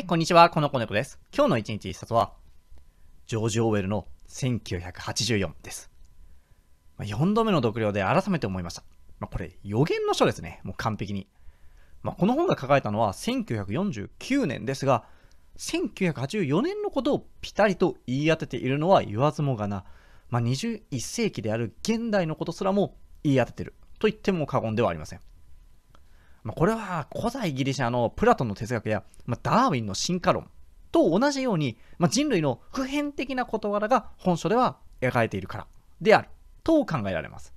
はい、こんにちは、この子猫です。今日の1日1冊は、ジョージ・オウェルの1984です。ま4度目の読了で改めて思いました。まあ、これ、予言の書ですね。もう完璧に。まあ、この本が書かれたのは1949年ですが、1984年のことをピタリと言い当てているのは言わずもがな、まあ、21世紀である現代のことすらも言い当ててると言っても過言ではありません。まあ、これは古代ギリシャのプラトンの哲学や、まあ、ダーウィンの進化論と同じように、まあ、人類の普遍的な事柄が本書では描かれているからであると考えられます。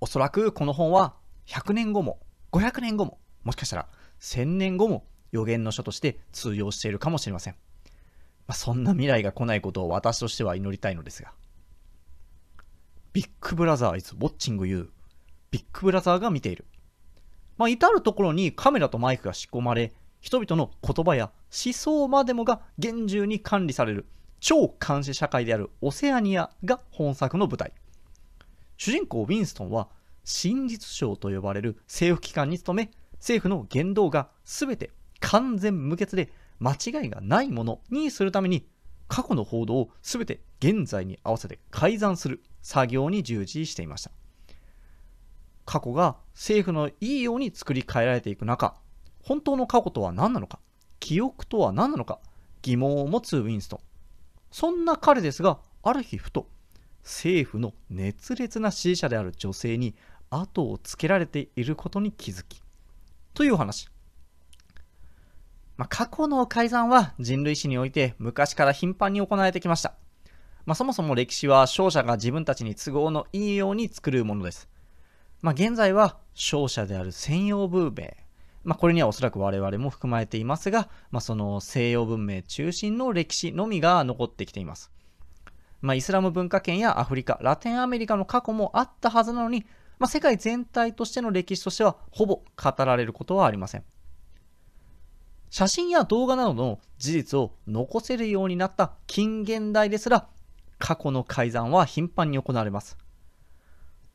おそらくこの本は100年後も500年後ももしかしたら1000年後も予言の書として通用しているかもしれません。まあ、そんな未来が来ないことを私としては祈りたいのですが。ビッグブラザー is ウォッチング n g ビッグブラザーが見ている。まあ、至る所にカメラとマイクが仕込まれ、人々の言葉や思想までもが厳重に管理される超監視社会であるオセアニアが本作の舞台。主人公ウィンストンは真実省と呼ばれる政府機関に勤め、政府の言動が全て完全無欠で間違いがないものにするために過去の報道を全て現在に合わせて改ざんする作業に従事していました。過去が政府のいいように作り変えられていく中、本当の過去とは何なのか、記憶とは何なのか、疑問を持つウィンストン。そんな彼ですが、ある日ふと、政府の熱烈な支持者である女性に後をつけられていることに気づき、という話。まあ、過去の改ざんは人類史において昔から頻繁に行われてきました。まあ、そもそも歴史は勝者が自分たちに都合のいいように作るものです。まあ、現在は商社である専用文明、まあ、これにはおそらく我々も含まれていますが、まあ、その西洋文明中心の歴史のみが残ってきています。まあ、イスラム文化圏やアフリカ、ラテンアメリカの過去もあったはずなのに、まあ、世界全体としての歴史としてはほぼ語られることはありません。写真や動画などの事実を残せるようになった近現代ですら過去の改ざんは頻繁に行われます。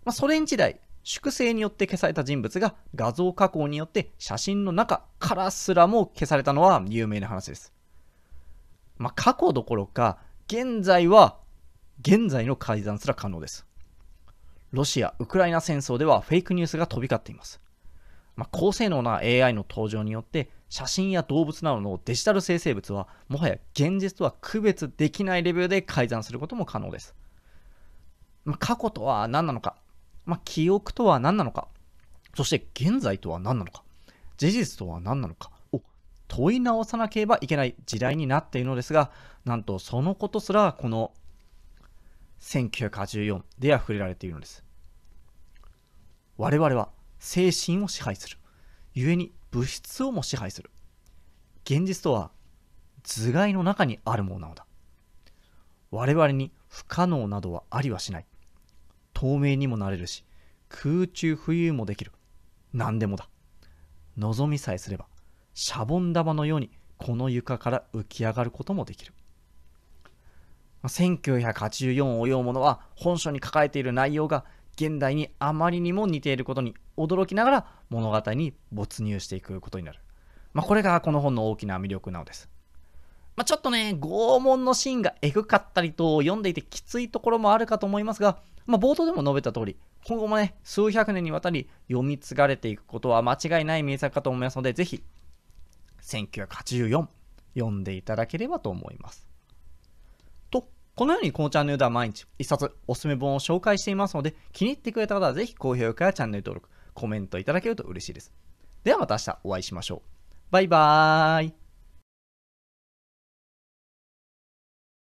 まあ、ソ連時代、粛清によって消された人物が画像加工によって写真の中からすらも消されたのは有名な話です。まあ、過去どころか、現在は、現在の改ざんすら可能です。ロシア・ウクライナ戦争ではフェイクニュースが飛び交っています。まあ、高性能な AI の登場によって、写真や動物などのデジタル生成物は、もはや現実とは区別できないレベルで改ざんすることも可能です。まあ、過去とは何なのかまあ、記憶とは何なのか、そして現在とは何なのか、事実とは何なのかを問い直さなければいけない時代になっているのですが、なんとそのことすらこの1984では触れられているのです。我々は精神を支配する。故に物質をも支配する。現実とは頭蓋の中にあるものなのだ。我々に不可能などはありはしない。透明にもなれるし空中浮遊もできる何でもだ望みさえすればシャボン玉のようにこの床から浮き上がることもできる1984を読むのは本書に書かれている内容が現代にあまりにも似ていることに驚きながら物語に没入していくことになる、まあ、これがこの本の大きな魅力なのです、まあ、ちょっとね拷問のシーンがエグかったりと読んでいてきついところもあるかと思いますがまあ、冒頭でも述べた通り、今後もね、数百年にわたり読み継がれていくことは間違いない名作かと思いますので、ぜひ、1984、読んでいただければと思います。と、このようにこのチャンネルでは毎日1冊おすすめ本を紹介していますので、気に入ってくれた方はぜひ高評価やチャンネル登録、コメントいただけると嬉しいです。ではまた明日お会いしましょう。バイバーイ。